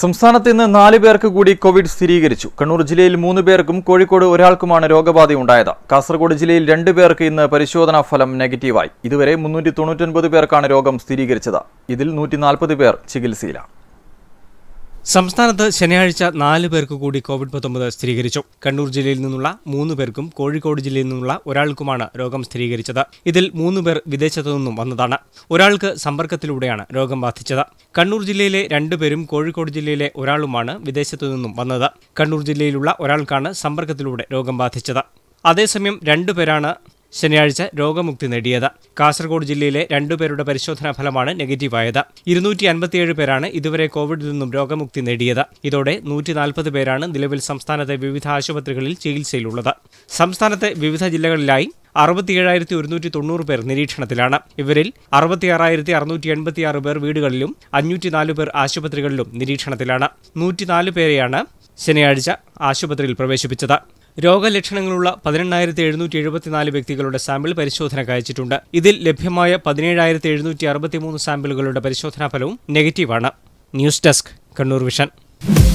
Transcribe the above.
സംസ്ഥാനത്ത് ഇന്ന് നാല് പേർക്ക് കൂടി കോവിഡ് സ്ഥിരീകരിച്ചു കണ്ണൂർ ജില്ലയിൽ മൂന്ന് പേർക്കും കോഴിക്കോട് ഒരാൾക്കുമാണ് ഉണ്ടായത് കാസർഗോഡ് ജില്ലയിൽ രണ്ട് പേർക്ക് ഇന്ന് പരിശോധനാ ഫലം നെഗറ്റീവായി ഇതുവരെ മുന്നൂറ്റി തൊണ്ണൂറ്റൊൻപത് പേർക്കാണ് രോഗം സ്ഥിരീകരിച്ചത് ഇതിൽ നൂറ്റി നാൽപ്പത് പേർ ചികിത്സയിലാണ് സംസ്ഥാനത്ത് ശനിയാഴ്ച നാല് പേർക്ക് കൂടി കോവിഡ് പത്തൊമ്പത് സ്ഥിരീകരിച്ചു കണ്ണൂർ ജില്ലയിൽ നിന്നുള്ള മൂന്ന് പേർക്കും കോഴിക്കോട് ജില്ലയിൽ നിന്നുള്ള ഒരാൾക്കുമാണ് രോഗം സ്ഥിരീകരിച്ചത് ഇതിൽ മൂന്ന് പേർ വിദേശത്തു നിന്നും വന്നതാണ് ഒരാൾക്ക് സമ്പർക്കത്തിലൂടെയാണ് രോഗം ബാധിച്ചത് കണ്ണൂർ ജില്ലയിലെ രണ്ടു പേരും കോഴിക്കോട് ജില്ലയിലെ ഒരാളുമാണ് വിദേശത്തു നിന്നും വന്നത് കണ്ണൂർ ജില്ലയിലുള്ള ഒരാൾക്കാണ് സമ്പർക്കത്തിലൂടെ രോഗം ബാധിച്ചത് അതേസമയം രണ്ടു പേരാണ് ശനിയാഴ്ച രോഗമുക്തി നേടിയത് കാസർഗോഡ് ജില്ലയിലെ രണ്ടുപേരുടെ പരിശോധനാ ഫലമാണ് നെഗറ്റീവായത് ഇരുന്നൂറ്റി അൻപത്തിയേഴ് പേരാണ് ഇതുവരെ കോവിഡിൽ നിന്നും രോഗമുക്തി നേടിയത് ഇതോടെ നൂറ്റി നാൽപ്പത് പേരാണ് നിലവിൽ സംസ്ഥാനത്തെ വിവിധ ആശുപത്രികളിൽ ചികിത്സയിലുള്ളത് സംസ്ഥാനത്തെ വിവിധ ജില്ലകളിലായി അറുപത്തിയേഴായിരത്തി ഒരുന്നൂറ്റി തൊണ്ണൂറ് പേർ നിരീക്ഷണത്തിലാണ് ഇവരിൽ അറുപത്തിയാറായിരത്തി അറുന്നൂറ്റി എൺപത്തിയാറ് പേർ വീടുകളിലും അഞ്ഞൂറ്റിനാല് പേർ ആശുപത്രികളിലും നിരീക്ഷണത്തിലാണ് നൂറ്റിനാല് പേരെയാണ് ശനിയാഴ്ച ആശുപത്രിയിൽ പ്രവേശിപ്പിച്ചത് രോഗലക്ഷണങ്ങളുള്ള പതിനെണ്ണായിരത്തി എഴുന്നൂറ്റി എഴുപത്തിനാല് വ്യക്തികളുടെ സാമ്പിൾ പരിശോധനയ്ക്ക് അയച്ചിട്ടുണ്ട് ഇതിൽ ലഭ്യമായ പതിനേഴായിരത്തി എഴുന്നൂറ്റി അറുപത്തിമൂന്ന് സാമ്പിളുകളുടെ പരിശോധനാ ഫലവും നെഗറ്റീവാണ് ന്യൂസ് ഡെസ്ക് കണ്ണൂർ വിഷൻ